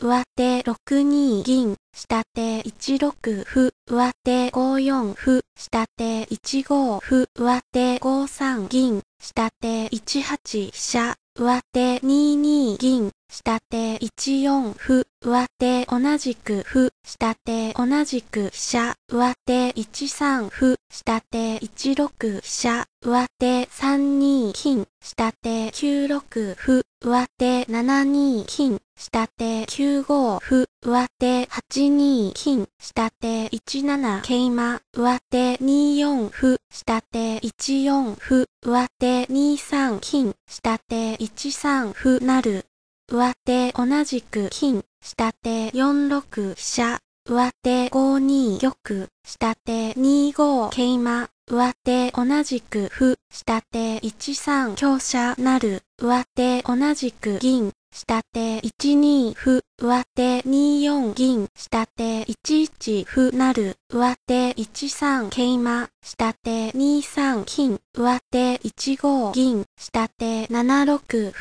上手6二銀、下手1六歩、上手5四歩、下手1五歩、上手5三銀、下手1八飛車、上手2二銀、下手1四歩、上手同じく歩、下手同じく飛車、上手1三歩、下手1六飛車、上手3二金、下手9六歩、上手7二金、下手9五歩、上手8二金、下手1七桂馬、上手2四歩、下手1四歩、上手2三金、下手1三歩なる。上手同じく金、下手4六飛車、上手5二玉、下手2五桂馬、上手同じく歩、下手1三強車なる、上手同じく銀、下手1二歩、上手2四銀、下手1一歩なる、上手1三桂馬、下手2三金、上手1五銀、下手7六歩、